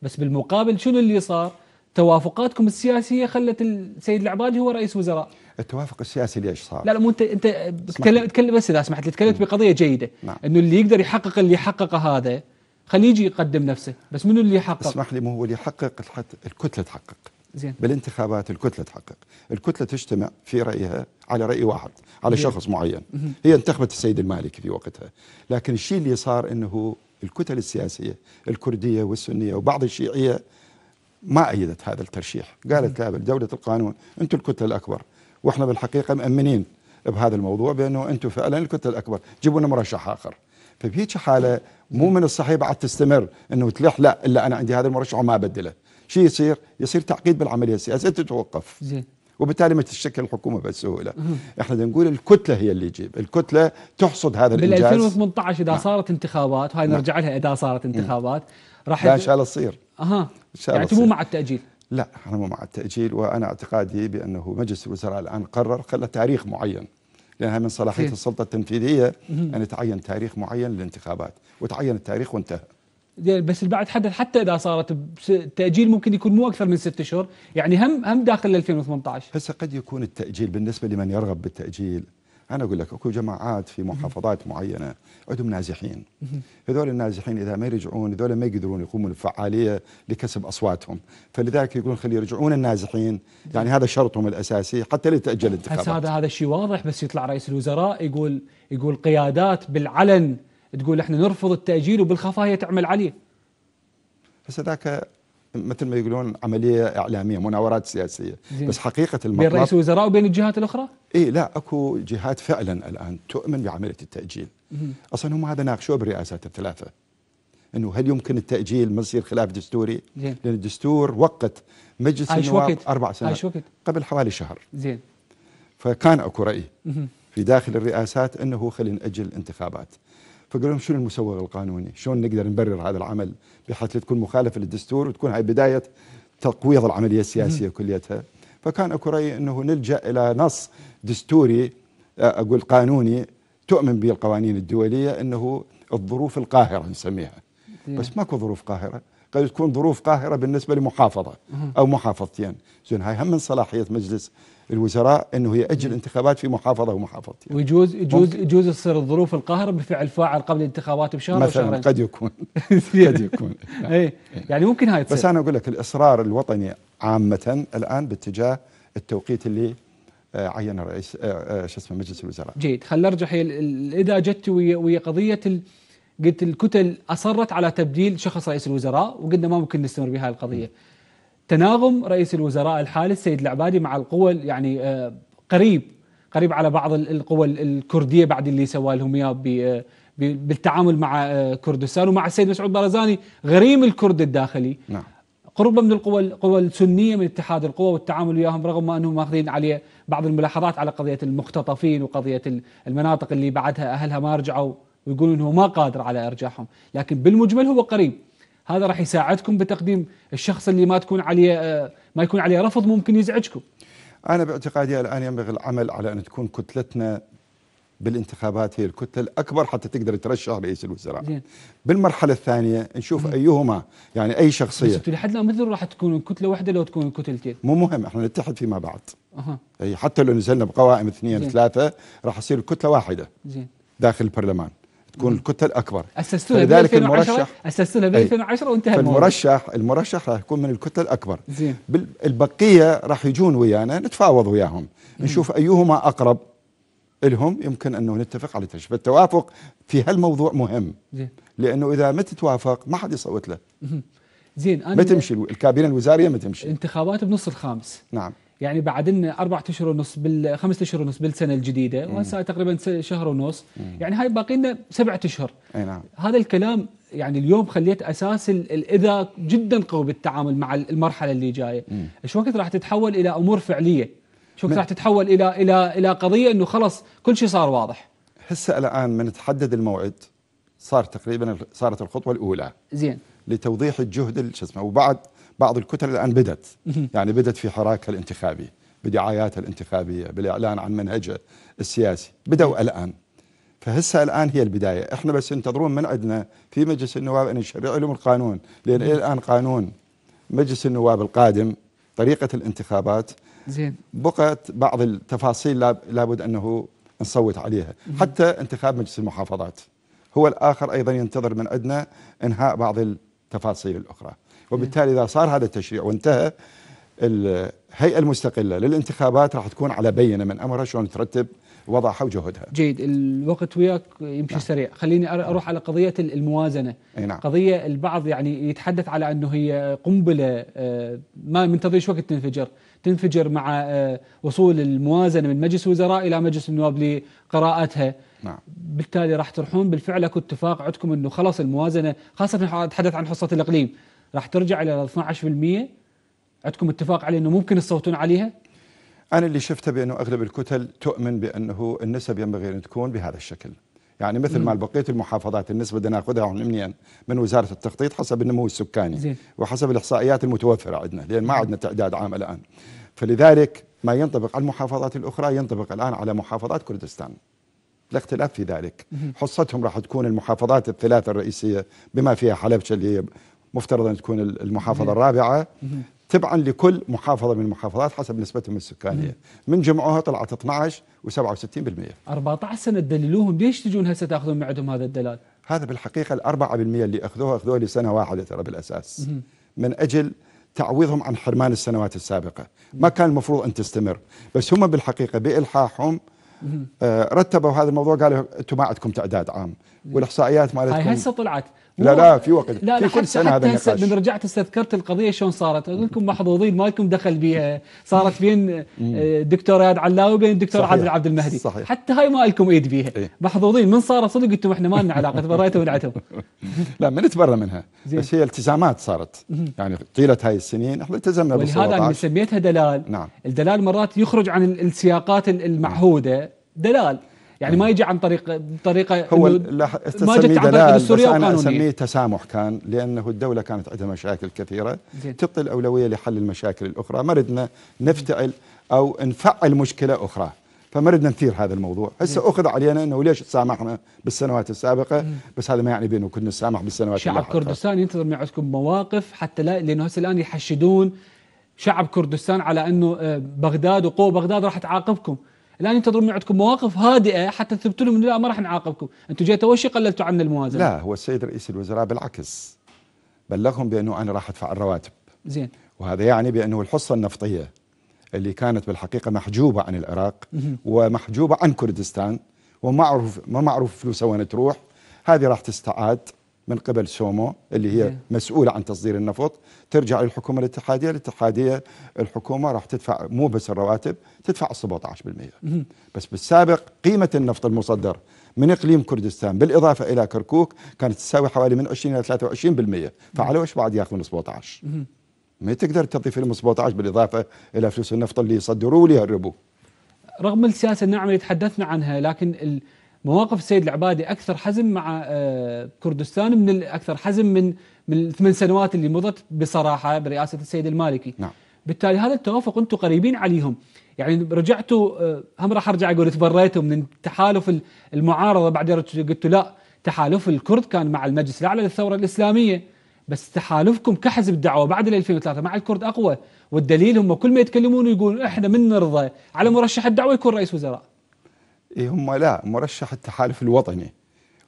بس بالمقابل شنو اللي صار؟ توافقاتكم السياسيه خلت السيد العبادي هو رئيس وزراء التوافق السياسي ليش صار؟ لا لا مو انت انت تكلم بس اذا سمحت لي تكلمت بقضيه جيده نعم. انه اللي يقدر يحقق اللي حققه هذا خليه يجي يقدم نفسه بس منو اللي يحقق؟ اسمح لي مو هو اللي يحقق الكتله تحقق زين. بالانتخابات الكتلة تحقق الكتلة تجتمع في رأيها على رأي واحد على زين. شخص معين هي انتخبت السيد المالكي في وقتها لكن الشيء اللي صار أنه الكتل السياسية الكردية والسنية وبعض الشيعية ما أيدت هذا الترشيح قالت لا دولة القانون أنتم الكتلة الأكبر وإحنا بالحقيقة مأمنين بهذا الموضوع بأنه أنتم فعلا الكتلة الأكبر جيبوا لنا مرشح آخر فبهيك حالة مو من الصحيح بعد تستمر أنه تلح لا إلا أنا عندي هذا المرشح وما أبدله شو يصير؟ يصير تعقيد بالعمليه السياسيه تتوقف زين وبالتالي ما تتشكل الحكومه بسهوله احنا نقول الكتله هي اللي تجيب الكتله تحصد هذا الانجاز بال 2018 اذا نعم. صارت انتخابات وهي نعم. نرجع لها اذا صارت انتخابات راح لا ان شاء الله تصير اها يعني مو مع التاجيل لا احنا مو مع التاجيل وانا اعتقادي بانه مجلس الوزراء الان قرر خلى تاريخ معين لانها من صلاحيه السلطه التنفيذيه ان يتعين تاريخ معين للانتخابات وتعين التاريخ وانتهى بس بعد حدث حتى اذا صارت تاجيل ممكن يكون مو اكثر من ست اشهر يعني هم هم داخل 2018 هسه قد يكون التاجيل بالنسبه لمن يرغب بالتاجيل انا اقول لك اكو جماعات في محافظات معينه عندهم نازحين هذول النازحين اذا ما يرجعون هذول ما يقدرون يقومون بفعاليه لكسب اصواتهم فلذلك يقولون خلي يرجعون النازحين يعني هذا شرطهم الاساسي حتى لا تاجل الانتخابات هذا هذا الشيء واضح بس يطلع رئيس الوزراء يقول يقول قيادات بالعلن تقول احنا نرفض التاجيل وبالخفايا تعمل عليه بس هذاك مثل ما يقولون عمليه اعلاميه مناورات سياسيه زين. بس حقيقه المطلب بين رئيس الوزراء وبين الجهات الاخرى؟ اي لا اكو جهات فعلا الان تؤمن بعمليه التاجيل مم. اصلا هم هذا ناقشوه بالرئاسات الثلاثه انه هل يمكن التاجيل ما يصير خلاف دستوري؟ زين. لان الدستور وقت مجلس النواب اربع سنوات وقت. قبل حوالي شهر زين فكان اكو راي مم. في داخل الرئاسات انه خلينا ناجل الانتخابات فقالوا لهم شنو المسوغ القانوني؟ شلون نقدر نبرر هذا العمل بحيث تكون مخالفه للدستور وتكون هاي بدايه تقويض العمليه السياسيه كليتها فكان اكو راي انه نلجا الى نص دستوري آه، اقول قانوني تؤمن به القوانين الدوليه انه الظروف القاهره نسميها بس ماكو ظروف قاهره قد تكون ظروف قاهره بالنسبه لمحافظه او محافظتين زين هاي هم من صلاحيه مجلس الوزراء انه ياجل انتخابات في محافظه ومحافظتين يعني ويجوز يجوز يجوز تصير الظروف القهر بفعل فاعل قبل الانتخابات بشهر مثلا وشهرين. قد يكون قد يكون نعم. اي يعني ممكن هاي تصير بس انا اقول لك الاصرار الوطني عامه الان باتجاه التوقيت اللي آه، عين رئيس آه، آه، شو اسمه مجلس الوزراء جيد خلينا نرجع اذا جت ويا, ويا قضيه ال... قلت الكتل اصرت على تبديل شخص رئيس الوزراء وقلنا ما ممكن نستمر بهاي القضيه م. تناغم رئيس الوزراء الحالي السيد العبادي مع القوى يعني آه، قريب قريب على بعض القوى الكرديه بعد اللي سوى لهم اياه آه، بالتعامل مع آه، كردستان ومع السيد مسعود بارزاني غريم الكرد الداخلي نعم. قربا من القوى القوى السنيه من اتحاد القوى والتعامل وياهم رغم ما انهم ماخذين عليه بعض الملاحظات على قضيه المختطفين وقضيه المناطق اللي بعدها اهلها ما رجعوا ويقولون هو ما قادر على ارجاعهم، لكن بالمجمل هو قريب هذا راح يساعدكم بتقديم الشخص اللي ما تكون عليه آه، ما يكون عليه رفض ممكن يزعجكم انا باعتقادي الان ينبغي العمل على ان تكون كتلتنا بالانتخابات هي الكتله الاكبر حتى تقدر ترشح رئيس الوزراء زين. بالمرحله الثانيه نشوف مم. ايهما يعني اي شخصيه بس لحد الان مثل راح تكون كتله واحده لو تكون كتلتين مو مهم احنا نتحد فيما بعد أه. اي حتى لو نزلنا بقوائم اثنين زين. ثلاثه راح تصير كتله واحده زين. داخل البرلمان تكون الكتل اكبر اسستوها ب 2010 اسستوها ب 2010 وانتهى الموضوع المرشح المرشح راح يكون من الكتل الاكبر زين البقيه راح يجون ويانا نتفاوض وياهم نشوف ايهما اقرب لهم يمكن انه نتفق على تشبه التوافق في هالموضوع مهم زين لانه اذا ما تتوافق ما حد يصوت له زين انا ما تمشي الكابينه الوزاريه ما تمشي انتخابات بنص الخامس نعم يعني لنا اربع اشهر ونص بال خمس اشهر ونص بالسنه الجديده وهسه تقريبا شهر ونص يعني هاي باقي لنا سبعة اشهر اي نعم هذا الكلام يعني اليوم خليت اساس الاذى جدا قوي بالتعامل مع المرحله اللي جايه ايش وقت راح تتحول الى امور فعليه شو وقت راح تتحول الى الى الى قضيه انه خلص كل شيء صار واضح هسه الان من تحدد الموعد صار تقريبا صارت الخطوه الاولى زين لتوضيح الجهد شو اسمه وبعد بعض الكتل الآن بدت يعني بدت في حراكها الانتخابي بدعاياتها الانتخابية بالإعلان عن منهجها السياسي بدأوا إيه. الآن فهسه الآن هي البداية إحنا بس ينتظرون من عندنا في مجلس النواب أن يشرع لهم القانون لأن إلى الآن قانون مجلس النواب القادم طريقة الانتخابات زين بقت بعض التفاصيل لابد أنه نصوت عليها حتى انتخاب مجلس المحافظات هو الآخر أيضا ينتظر من عندنا إنهاء بعض التفاصيل الأخرى وبالتالي اذا صار هذا التشريع وانتهى الهيئه المستقله للانتخابات راح تكون على بينه من امرها شلون ترتب وضعها وجهدها. جيد الوقت وياك يمشي نعم. سريع، خليني اروح على قضيه الموازنه. اي نعم. قضيه البعض يعني يتحدث على انه هي قنبله آه، ما من ايش وقت تنفجر، تنفجر مع آه، وصول الموازنه من مجلس الوزراء الى مجلس النواب لقراءتها. نعم. بالتالي راح تروحون بالفعل اكو اتفاق عندكم انه خلاص الموازنه خاصه نتحدث عن حصه الاقليم، راح ترجع الى 12% عندكم اتفاق عليه انه ممكن تصوتون عليها؟ انا اللي شفته بانه اغلب الكتل تؤمن بانه النسب ينبغي ان تكون بهذا الشكل. يعني مثل ما بقيه المحافظات النسبه بدنا ناخذها منين؟ من وزاره التخطيط حسب النمو السكاني زين. وحسب الاحصائيات المتوفره عندنا لان ما عندنا تعداد عام الان. فلذلك ما ينطبق على المحافظات الاخرى ينطبق الان على محافظات كردستان. لا اختلاف في ذلك حصتهم راح تكون المحافظات الثلاثة الرئيسية بما فيها حلبشة اللي هي مفترض أن تكون المحافظة الرابعة تبعا لكل محافظة من المحافظات حسب نسبتهم السكانية من جمعوها طلعت 12 و67% 14 سنة تدللوهم ليش تجون هسه تأخذون من عندهم هذا الدلال هذا بالحقيقة ال 4% اللي أخذوها أخذوها لسنة واحدة ترى بالأساس من أجل تعويضهم عن حرمان السنوات السابقة ما كان المفروض أن تستمر بس هم بالحقيقة بإلحاحهم آه رتبوا هذا الموضوع قالوا أنتم ما عندكم تعداد عام والاحصائيات مالتكم هاي هسه طلعت لا لا في وقت لا في كل سنه هذا النقاش من رجعت استذكرت القضيه شلون صارت اقول لكم محظوظين ما لكم دخل بيها صارت بين الدكتور اياد علاوي وبين الدكتور عادل عبد المهدي صحيح. حتى هاي ما لكم ايد بيها إيه؟ محظوظين من صارت صدق قلتوا احنا ما لنا علاقه تبريتوا ونعتوا لا من تبرى منها زين. بس هي التزامات صارت يعني طيله هاي السنين احنا التزمنا هذا انا سميتها دلال نعم الدلال مرات يخرج عن السياقات المعهوده دلال يعني ما يجي عن طريق طريقه هو ما جت عن طريق السوريه بس انا اسميه تسامح كان لانه الدوله كانت عندها مشاكل كثيره زين. الاولويه لحل المشاكل الاخرى ما ردنا نفتعل او نفعل مشكله اخرى فما ردنا نثير هذا الموضوع هسه اخذ علينا انه ليش تسامحنا بالسنوات السابقه بس هذا ما يعني بانه كنا نسامح بالسنوات شعب كردستان ينتظر من عندكم مواقف حتى لا لانه هسه الان يحشدون شعب كردستان على انه آه، بغداد وقوه بغداد راح تعاقبكم الان ينتظرون من عندكم مواقف هادئه حتى تثبتوا لهم انه لا ما راح نعاقبكم، انتم جيتوا اول شيء قللتوا عنا الموازنه. لا هو السيد رئيس الوزراء بالعكس بلغهم بانه انا راح ادفع الرواتب. زين. وهذا يعني بانه الحصه النفطيه اللي كانت بالحقيقه محجوبه عن العراق ومحجوبه عن كردستان وما معروف ما معروف فلوسها وين تروح، هذه راح تستعاد من قبل سومو اللي هي مسؤوله عن تصدير النفط ترجع للحكومه الاتحاديه، الاتحاديه الحكومه راح تدفع مو بس الرواتب، تدفع 17% بس بالسابق قيمه النفط المصدر من اقليم كردستان بالاضافه الى كركوك كانت تساوي حوالي من 20 الى 23% فعلى وش بعد ياخذون 17 ما تقدر تضيف لهم 17 بالاضافه الى فلوس النفط اللي يصدروا ويهربوه رغم السياسه الناعمه اللي تحدثنا عنها لكن ال... مواقف السيد العبادي اكثر حزم مع آه، كردستان من اكثر حزم من من الثمان سنوات اللي مضت بصراحه برئاسه السيد المالكي نعم. بالتالي هذا التوافق انتم قريبين عليهم يعني رجعتوا آه، هم راح ارجع اقول تبريتوا من تحالف المعارضه بعدين قلتوا لا تحالف الكرد كان مع المجلس الاعلى للثوره الاسلاميه بس تحالفكم كحزب الدعوه بعد 2003 مع الكرد اقوى والدليل هم كل ما يتكلمون يقولون احنا من نرضى على مرشح الدعوه يكون رئيس وزراء إيه، هم لا مرشح التحالف الوطني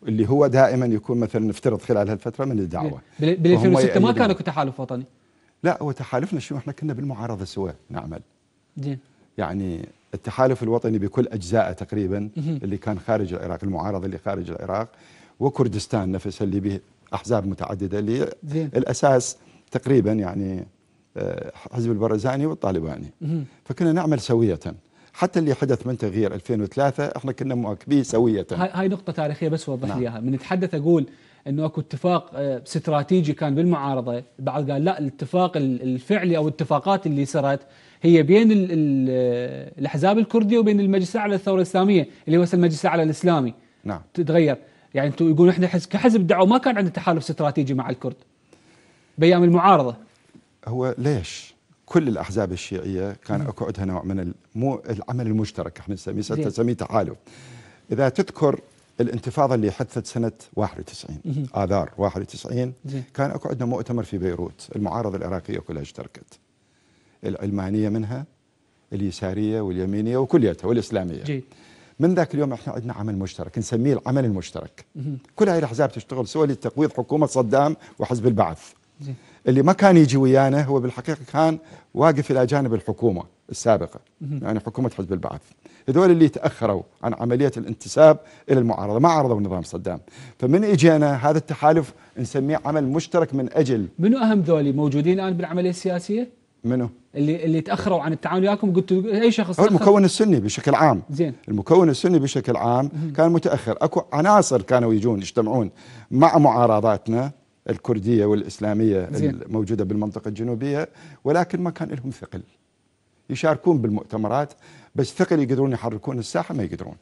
اللي هو دائما يكون مثلا نفترض خلال هالفتره من الدعوه بال 2006 ما كانوا تحالف وطني لا هو تحالفنا شو احنا كنا بالمعارضه سوا نعمل زين يعني التحالف الوطني بكل اجزائه تقريبا اللي كان خارج العراق المعارضه اللي خارج العراق وكردستان نفسها اللي به احزاب متعدده اللي زين. الاساس تقريبا يعني آه، حزب البرزاني والطالباني فكنا نعمل سويه حتى اللي حدث من تغيير 2003 احنا كنا مواكبين سويه هاي نقطه تاريخيه بس وضح نعم. لي اياها من نتحدث اقول انه اكو اتفاق آه، استراتيجي كان بالمعارضه البعض قال لا الاتفاق الفعلي او الاتفاقات اللي صارت هي بين الـ الـ آه، الاحزاب الكرديه وبين المجلس الاعلى للثوره الاسلاميه اللي هو المجلس الاعلى الاسلامي نعم تتغير يعني انتم يقولون احنا كحزب دعوه ما كان عندنا تحالف استراتيجي مع الكرد بايام المعارضه هو ليش كل الاحزاب الشيعيه كان اكو عندها نوع من مو العمل المشترك احنا نسميه نسميه تحالف اذا تذكر الانتفاضه اللي حدثت سنه 91 اذار 91 كان اكو عندنا مؤتمر في بيروت المعارضه العراقيه كلها اشتركت العلمانيه منها اليساريه واليمينيه وكليتها والاسلاميه جي. من ذاك اليوم احنا عندنا عمل مشترك نسميه العمل المشترك كل هاي الاحزاب تشتغل سوى لتقويض حكومه صدام وحزب البعث جي. اللي ما كان يجي ويانا هو بالحقيقه كان واقف الى جانب الحكومه السابقه يعني حكومه حزب البعث هذول اللي تاخروا عن عمليه الانتساب الى المعارضه ما عارضوا نظام صدام فمن اجينا هذا التحالف نسميه عمل مشترك من اجل منو اهم ذولي موجودين الان بالعمليه السياسيه منو اللي اللي تاخروا عن التعاون وياكم قلتوا اي شخص هو المكون السني بشكل عام زين المكون السني بشكل عام كان متاخر اكو عناصر كانوا يجون يجتمعون مع معارضاتنا الكردية والإسلامية زين. الموجودة بالمنطقة الجنوبية ولكن ما كان لهم ثقل يشاركون بالمؤتمرات بس ثقل يقدرون يحركون الساحة ما يقدرون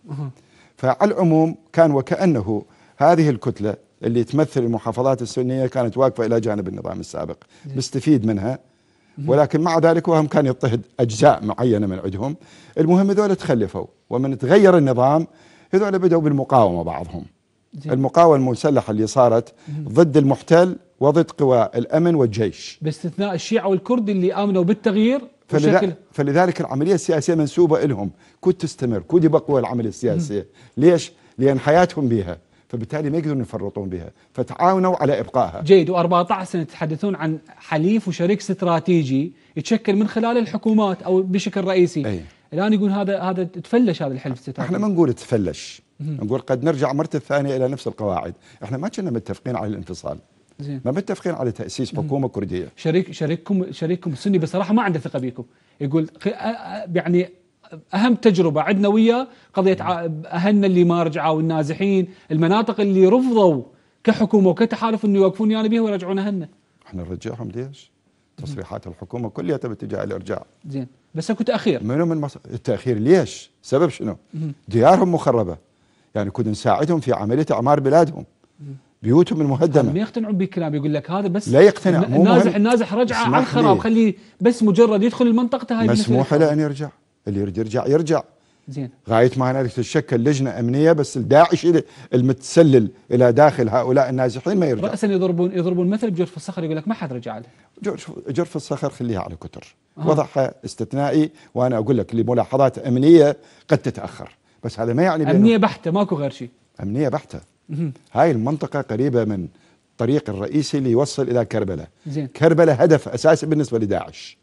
فعلى العموم كان وكأنه هذه الكتلة اللي تمثل المحافظات السنية كانت واقفة إلى جانب النظام السابق زين. مستفيد منها ولكن مع ذلك وهم كان يضطهد أجزاء معينة من عندهم المهم هذول تخلفوا ومن تغير النظام هذول بدأوا بالمقاومة بعضهم المقاومه المسلحه اللي صارت ضد المحتل وضد قوى الامن والجيش باستثناء الشيعة والكرد اللي امنوا بالتغيير فلذلك, فلذلك العمليه السياسيه منسوبه لهم كود تستمر كود يبقوا العمليه السياسيه ليش لان حياتهم بها فبالتالي ما يقدرون يفرطون بها فتعاونوا على ابقائها جيد و14 سنه تتحدثون عن حليف وشريك استراتيجي يتشكل من خلال الحكومات او بشكل رئيسي أي. الان يقول هذا هذا تفلش هذا الحلف الاستراتيجي احنا ما نقول تفلش نقول قد نرجع مرة ثانية إلى نفس القواعد احنا ما كنا متفقين على الانفصال زين. ما متفقين على تأسيس حكومة كردية شريك شريككم شريككم السني بصراحة ما عنده ثقة بيكم يقول يعني اهم تجربه عندنا وياه قضيه اهلنا اللي ما رجعوا النازحين المناطق اللي رفضوا كحكومه وكتحالف انه يوقفون يانا بها ويرجعون اهلنا احنا نرجعهم ليش؟ تصريحات الحكومه كلها باتجاه الارجاع زين بس اكو تاخير منو من مصر التاخير ليش؟ سبب شنو؟ ديارهم مخربه يعني كنا نساعدهم في عمليه اعمار بلادهم بيوتهم المهدمه ما يقتنعون بكلام يقول لك هذا بس لا يقتنع مو النازح النازح رجعه على الخراب خليه بس مجرد يدخل المنطقه هاي مسموح له ان يرجع اللي يريد يرجع يرجع زين غايه ما هنالك تتشكل لجنه امنيه بس الداعش المتسلل الى داخل هؤلاء النازحين ما يرجع راسا يضربون يضربون مثل بجرف الصخر يقول لك ما حد رجع له جرف الصخر خليها على كتر آه. وضعها استثنائي وانا اقول لك لملاحظات امنيه قد تتاخر بس هذا ما يعني امنيه بحته ماكو غير شيء امنيه بحته هاي المنطقه قريبه من الطريق الرئيسي اللي يوصل الى كربلاء زين. كربلاء هدف اساسي بالنسبه لداعش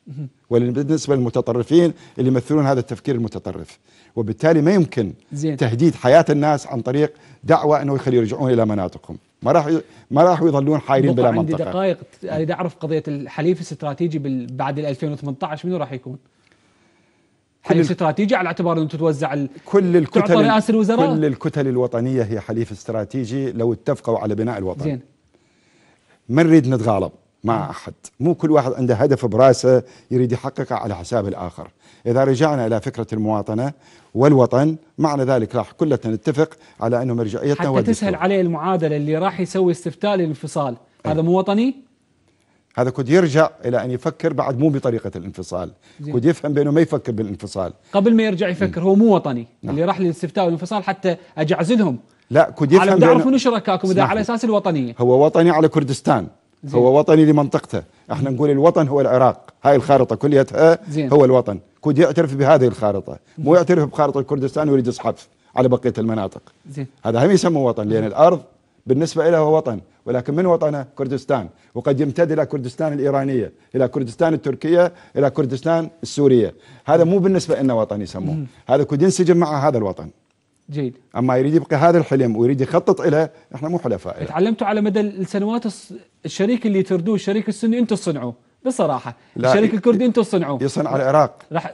وبالنسبه للمتطرفين اللي يمثلون هذا التفكير المتطرف وبالتالي ما يمكن زين. تهديد حياه الناس عن طريق دعوه انه يخلي يرجعون الى مناطقهم ما راح ما راح يظلون حايرين بلا منطقه عندي دقائق اريد اعرف قضيه الحليف الاستراتيجي بعد 2018 منو راح يكون كل استراتيجي على اعتبار انه تتوزع كل الكتل تعطى رئاسه الوزراء كل الكتل الوطنيه هي حليف استراتيجي لو اتفقوا على بناء الوطن زين ما نريد نتغالب مع احد مو كل واحد عنده هدف براسه يريد يحققه على حساب الاخر اذا رجعنا الى فكره المواطنه والوطن معنى ذلك راح كلنا نتفق على انه مرجعيتنا حتى تسهل عليه المعادله اللي راح يسوي استفتاء للانفصال هذا إيه. مو وطني هذا كود يرجع الى ان يفكر بعد مو بطريقه الانفصال زي. كود يفهم بانه ما يفكر بالانفصال قبل ما يرجع يفكر م. هو مو وطني نعم. اللي راح للاستفتاء والانفصال حتى اجعزلهم لا كود يفهم على تعرفون شركائكم اذا على اساس الوطنيه هو وطني على كردستان زين. هو وطني لمنطقته احنا نقول الوطن هو العراق هاي الخارطه كليتها هو الوطن كود يعترف بهذه الخارطه مو يعترف بخارطه كردستان ويريد يصحف على بقيه المناطق زين. هذا هم يسموه وطن لان الارض بالنسبه له هو وطن ولكن من وطنه كردستان وقد يمتد إلى كردستان الإيرانية إلى كردستان التركية إلى كردستان السورية هذا مو بالنسبة لنا وطن يسموه هذا كود ينسجم مع هذا الوطن جيد اما يريد يبقى هذا الحلم ويريد يخطط له احنا مو حلفاء له تعلمتوا على مدى السنوات الشريك اللي تردوه الشريك السني انتم تصنعوه بصراحه الشريك الكردي انتم تصنعوه يصنع العراق راح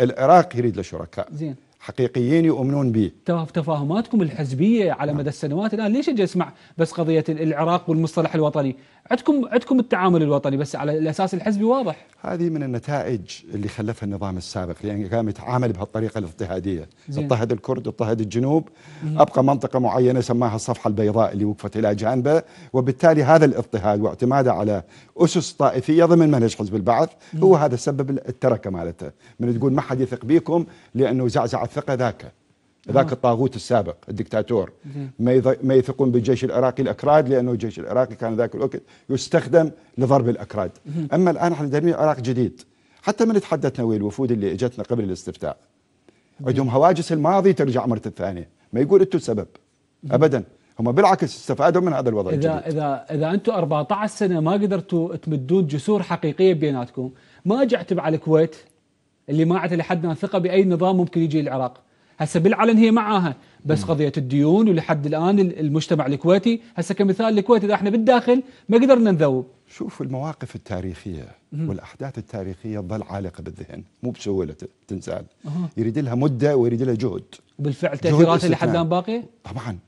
العراق يريد له شركاء زين حقيقيين يؤمنون به تفاهماتكم الحزبيه على مدى السنوات الان ليش اجي اسمع بس قضيه العراق والمصطلح الوطني عندكم عندكم التعامل الوطني بس على الاساس الحزبي واضح هذه من النتائج اللي خلفها النظام السابق لان كان يتعامل بهالطريقه الاضطهاديه اضطهد الكرد اضطهد الجنوب مم. ابقى منطقه معينه سماها الصفحه البيضاء اللي وقفت الى جانبه وبالتالي هذا الاضطهاد واعتماده على اسس طائفيه ضمن منهج حزب البعث مم. هو هذا سبب التركه مالته من تقول ما حد يثق بيكم لانه زعزعت ثقة ذاك ذاك آه. الطاغوت السابق الدكتاتور ما يثقون بالجيش العراقي الاكراد لانه الجيش العراقي كان ذاك الوقت يستخدم لضرب الاكراد اما الان احنا دايرين عراق جديد حتى من تحدثنا ويا الوفود اللي اجتنا قبل الاستفتاء عندهم هواجس الماضي ترجع مره ثانيه ما يقول انتم السبب ابدا هم بالعكس استفادوا من هذا الوضع إذا الجديد اذا اذا انتم 14 سنه ما قدرتوا تمدون جسور حقيقيه بيناتكم ما جعتب على الكويت اللي ما عاد لحد ثقه باي نظام ممكن يجي العراق هسه بالعلن هي معاها بس م. قضيه الديون ولحد الان المجتمع الكويتي هسه كمثال الكويت اذا احنا بالداخل ما قدرنا نذوب شوف المواقف التاريخيه م. والاحداث التاريخيه تظل عالقه بالذهن مو بسهوله تنزال أه. يريد لها مده ويريد لها جهد وبالفعل تاثيراتها لحد الان باقيه طبعا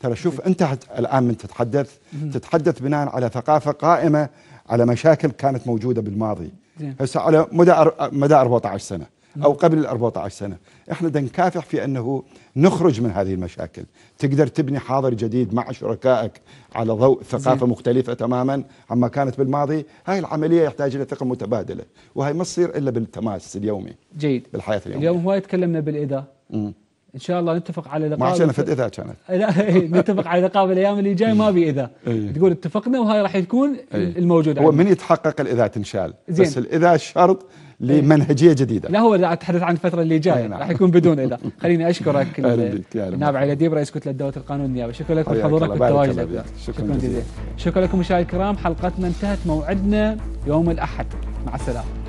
ترى شوف طيب. انت الان من تتحدث م. تتحدث بناء على ثقافه قائمه على مشاكل كانت موجوده بالماضي هسه على مدى مدى 14 سنه او قبل ال 14 سنه احنا بدنا نكافح في انه نخرج من هذه المشاكل تقدر تبني حاضر جديد مع شركائك على ضوء ثقافه زين. مختلفه تماما عما كانت بالماضي هاي العمليه يحتاج الى ثقه متبادله وهي ما تصير الا بالتماس اليومي جيد بالحياه اليوميه اليوم هو تكلمنا بالاذاء ان شاء الله نتفق على لقاء ما عشان فت اذا كانت لا إيه، نتفق على لقاء الايام اللي جاي ما بي اذا أيه. تقول اتفقنا وهاي راح تكون أيه. الموجوده هو من يتحقق الاذا تنشال زين. بس الاذا شرط إيه. لمنهجيه جديده لا هو اتحدث عن الفتره اللي جايه إيه، نعم. راح يكون بدون اذا خليني اشكرك نابع علي ديب رئيس كتله دوله القانون النيابه شكرا لك لحضورك والتواجد شكرا جزيلا شكرا لكم مشاهدينا الكرام حلقتنا انتهت موعدنا يوم الاحد مع السلامه